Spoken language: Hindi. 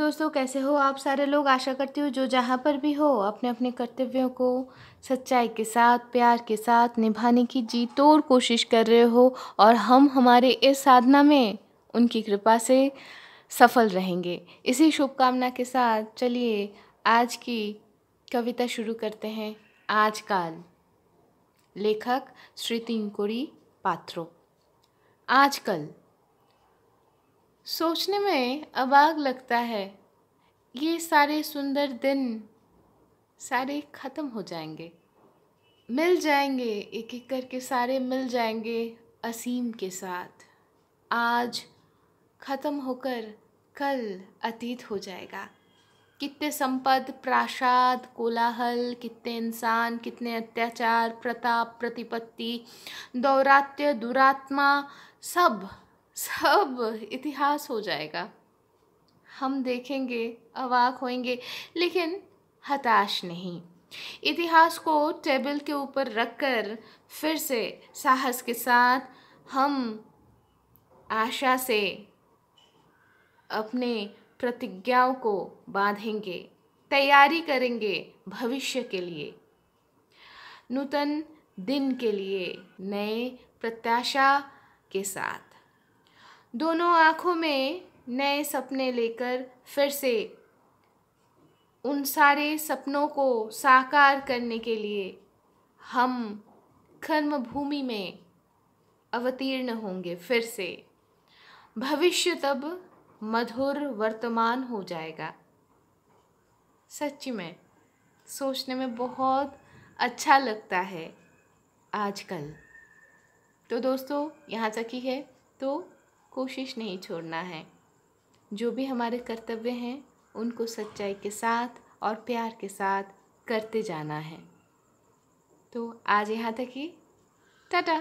दोस्तों कैसे हो आप सारे लोग आशा करती हो जो जहाँ पर भी हो अपने अपने कर्तव्यों को सच्चाई के साथ प्यार के साथ निभाने की जी तोड़ कोशिश कर रहे हो और हम हमारे इस साधना में उनकी कृपा से सफल रहेंगे इसी शुभकामना के साथ चलिए आज की कविता शुरू करते हैं आजकल लेखक श्री तिंकुड़ी पात्रो आजकल सोचने में आग लगता है ये सारे सुंदर दिन सारे ख़त्म हो जाएंगे मिल जाएंगे एक एक करके सारे मिल जाएंगे असीम के साथ आज ख़त्म होकर कल अतीत हो जाएगा कितने संपद प्रासाद कोलाहल कितने इंसान कितने अत्याचार प्रताप प्रतिपत्ति दौरात्य दुरात्मा सब सब इतिहास हो जाएगा हम देखेंगे अवाक होंगे लेकिन हताश नहीं इतिहास को टेबल के ऊपर रखकर फिर से साहस के साथ हम आशा से अपने प्रतिज्ञाओं को बांधेंगे तैयारी करेंगे भविष्य के लिए नूतन दिन के लिए नए प्रत्याशा के साथ दोनों आँखों में नए सपने लेकर फिर से उन सारे सपनों को साकार करने के लिए हम कर्म भूमि में अवतीर्ण होंगे फिर से भविष्य तब मधुर वर्तमान हो जाएगा सच्ची में सोचने में बहुत अच्छा लगता है आजकल तो दोस्तों यहाँ तक ही है तो कोशिश नहीं छोड़ना है जो भी हमारे कर्तव्य हैं उनको सच्चाई के साथ और प्यार के साथ करते जाना है तो आज यहाँ तक ही टाटा